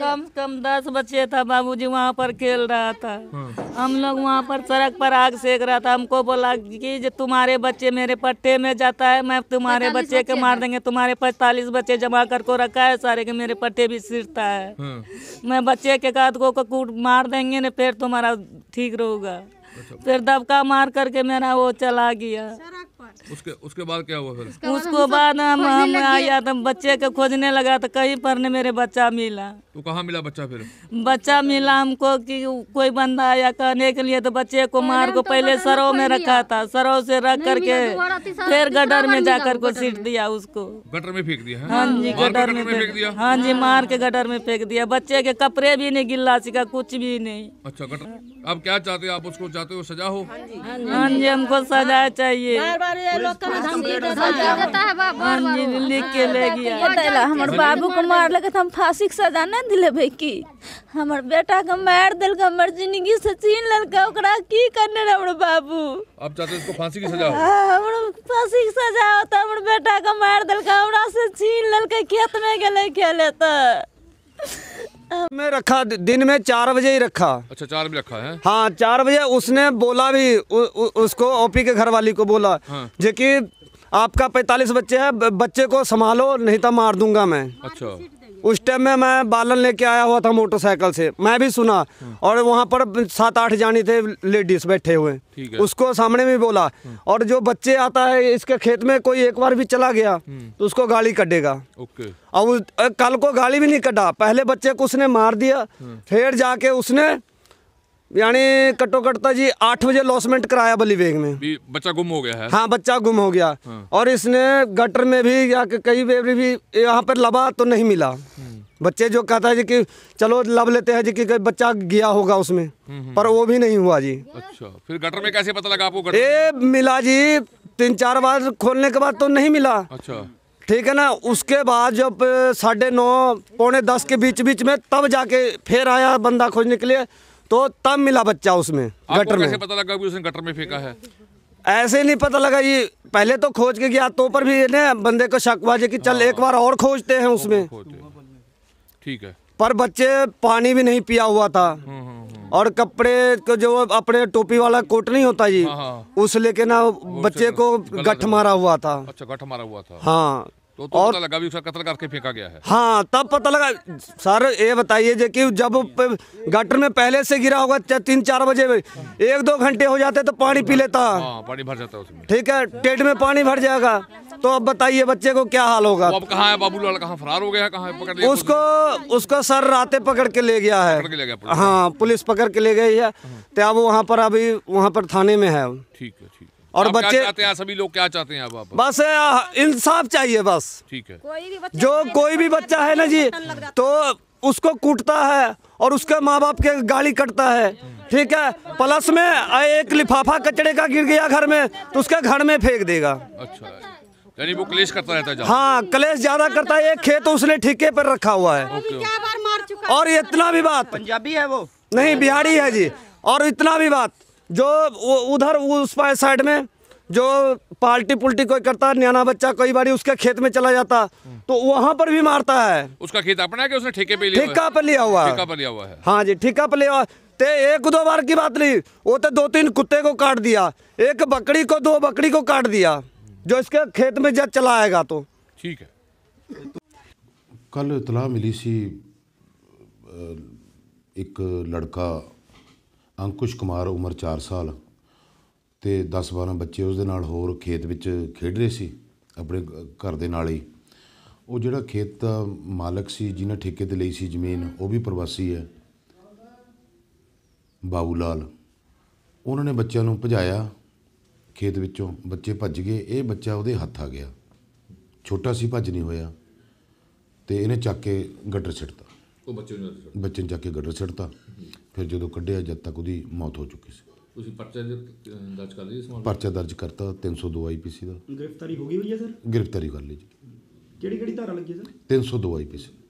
कम से कम दस बच्चे था बाबूजी वहाँ पर खेल रहा था हाँ। हम लोग वहाँ पर सड़क पर आग सेक रहा था हमको बोला कि जो तुम्हारे बच्चे मेरे पट्टे में जाता है मैं तुम्हारे बच्चे के मार देंगे तुम्हारे पैतालीस बच्चे जमा कर को रखा है सारे के मेरे पट्टे भी सिरता है हाँ। मैं बच्चे के काद को कूट मार देंगे ना फिर तुम्हारा ठीक रहूगा अच्छा। फिर दबका मार करके मेरा वो चला गया उसके उसके बाद क्या हुआ फिर उसको बाद हम हम आया तो बच्चे को खोजने लगा तो कहीं पर नहीं मेरे बच्चा मिला तो कहाँ मिला बच्चा फिर बच्चा मिला हमको कि कोई बंदा आया कहने के लिए तो बच्चे को मार को तो पहले सरो में रखा था सरो से रख करके तो फिर गडर में जाकर को सीट दिया उसको गटर में फेंक दिया हाँ जी गटर में फेंक दिया हाँ जी मार के गटर में फेंक दिया बच्चे के कपड़े भी नहीं गिल्ला सीखा कुछ भी नहीं अच्छा गटर अब क्या चाहते हो आप उसको चाहते हो सजा हो हाँ जी हाँ हमको सजा चाहिए हाँ, हमर बाबू को मार लगे हम फांसी के सजा न दिलेबे की हमारे बेटा के मार दिल हमर जिंदगी से छीन ललका की करने रहे बाबू अब चाहते इसको फांसी की सजा हाँ, हमर फांसी की सजा होता हमारे बेटा के मार दिल हमरा से छीन ललका खेत में गले खेले तो मैं रखा दिन में चार बजे ही रखा अच्छा चार बजे रखा है हाँ चार बजे उसने बोला भी उ, उ, उसको ओपी के घर वाली को बोला हाँ। जो की आपका पैतालीस बच्चे है बच्चे को संभालो नहीं तो मार दूंगा मैं अच्छा उस टाइम में मैं बालन लेके आया हुआ था मोटरसाइकिल से मैं भी सुना हाँ। और वहाँ पर सात आठ जानी थे लेडीज बैठे हुए उसको सामने भी बोला हाँ। और जो बच्चे आता है इसके खेत में कोई एक बार भी चला गया हाँ। तो उसको गाली कटेगा और कल को गाली भी नहीं कटा पहले बच्चे को उसने मार दिया फिर जाके उसने यानी कटो कटता जी आठ बजे लॉसमेंट कराया बली बेग में भी बच्चा गुम हो गया है हाँ बच्चा गुम हो गया हाँ। और इसने गटर में भी या कई बेबर भी यहाँ पर लबा तो नहीं मिला हम्म। बच्चे जो कहता है जी कि चलो लब लेते हैं जी कि बच्चा गया होगा उसमें हम्म, हम्म। पर वो भी नहीं हुआ जी अच्छा फिर गटर में कैसे पता लगा आपको ए मिला जी तीन चार बार खोलने के बाद तो नहीं मिला अच्छा ठीक है ना उसके बाद जब साढ़े नौ पौने दस के बीच बीच में तब जाके फिर आया बंदा खोजने के लिए तो तब मिला बच्चा उसमें गटर में पता लगा कि उसने गटर में फेंका है ऐसे नहीं पता लगा ये पहले तो खोज के गया तो पर भी ना बंदे को शक हुआ कि चल एक हाँ। बार और खोजते हैं उसमें ठीक है पर बच्चे पानी भी नहीं पिया हुआ था हम्म, हम्म, हम्म। और कपड़े को जो अपने टोपी वाला कोट नहीं होता जी हाँ, हाँ। उस लेके ना बच्चे को गठ मारा हुआ था अच्छा गठ मारा हुआ था हाँ तो, तो और पता लगा भी उसका कत्ल करके फेंका गया है हाँ तब पता लगा सर ये बताइए जो कि जब गटर में पहले से गिरा होगा तीन चार बजे एक दो घंटे हो जाते तो पानी पी लेता हाँ, पानी भर जाता उसमें ठीक है टेट में पानी भर जाएगा तो अब बताइए बच्चे को क्या हाल होगा अब कहाँ है बाबू लाल कहाँ फरार हो गया है पकड़ लिया उसको उसको सर रातें पकड़ के ले गया है ले गया हाँ पुलिस पकड़ के ले गई है तो अब वहाँ पर अभी वहाँ पर थाने में है ठीक है ठीक और बच्चे क्या चाहते हैं सभी लोग क्या चाहते हैं अब आप बस इंसाफ चाहिए बस ठीक है कोई भी बच्चा जो कोई भी बच्चा है ना जी तो उसको कूटता है और उसके माँ बाप के गाली कटता है ठीक है प्लस में एक लिफाफा कचड़े का गिर गया घर में तो उसके घर में फेंक देगा अच्छा यानी वो क्लेश करता रहता है हाँ क्लेश ज्यादा करता है एक खेत उसने ठेके पर रखा हुआ है और इतना भी बात पंजाबी है वो नहीं बिहारी है जी और इतना भी बात जो उधर उस पाए साइड में जो पार्टी पुलटी कोई करता न्याना बच्चा कई बार उसके खेत में चला जाता तो वहाँ पर भी मारता है उसका खेत अपना है कि उसने ठेके पे लिया ठेका पे लिया हुआ है ठेका पर लिया हुआ है हाँ जी ठेका पे लिया ते एक दो बार की बात नहीं वो तो दो तीन कुत्ते को काट दिया एक बकरी को दो बकरी को काट दिया जो इसके खेत में जब चलाएगा तो ठीक है कल इतला मिली सी एक लड़का ਅੰਕੁਸ਼ ਕੁਮਾਰ ਉਮਰ 4 ਸਾਲ ਤੇ 10-12 ਬੱਚੇ ਉਸ ਦੇ ਨਾਲ ਹੋਰ ਖੇਤ ਵਿੱਚ ਖੇਡ ਰਹੇ ਸੀ ਆਪਣੇ ਘਰ ਦੇ ਨਾਲ ਹੀ ਉਹ ਜਿਹੜਾ ਖੇਤ ਦਾ ਮਾਲਕ ਸੀ ਜਿਹਨੇ ਠੇਕੇ ਤੇ ਲਈ ਸੀ ਜ਼ਮੀਨ ਉਹ ਵੀ ਪ੍ਰਵਾਸੀ ਹੈ ਬਾਬੂ ਲਾਲ ਉਹਨਾਂ ਨੇ ਬੱਚਿਆਂ ਨੂੰ ਭਜਾਇਆ ਖੇਤ ਵਿੱਚੋਂ ਬੱਚੇ ਭੱਜ ਗਏ ਇਹ ਬੱਚਾ ਉਹਦੇ ਹੱਥ ਆ ਗਿਆ ਛੋਟਾ ਸੀ ਭੱਜ ਨਹੀਂ ਹੋਇਆ ਤੇ ਇਹਨੇ ਚੱਕ ਕੇ ਗੱਡਰ ਛੱਡਤਾ ਉਹ ਬੱਚੇ ਨੂੰ ਬੱਚੇ ਨੂੰ ਚੱਕ ਕੇ ਗੱਡਰ ਛੱਡਤਾ ਫਿਰ ਜਦੋਂ ਕੱਢਿਆ ਜਦ ਤੱਕ ਉਹਦੀ ਮੌਤ ਹੋ ਚੁੱਕੀ ਸੀ ਤੁਸੀਂ ਪਰਚਾ ਦਰਜ ਕਰ ਲਿਆ ਇਸ ਮਾਮਲੇ ਪਰਚਾ ਦਰਜ ਕਰਤਾ 302 ਆਈਪੀਸੀ ਦਾ ਗ੍ਰਿਫਤਾਰੀ ਹੋ ਗਈ ਹੋਈ ਹੈ ਸਰ ਗ੍ਰਿਫਤਾਰੀ ਕਰ ਲਈ ਜੀ ਕਿਹੜੀ ਕਿਹੜੀ ਧਾਰਾ ਲੱਗੀ ਸਰ 302 ਆਈਪੀਸੀ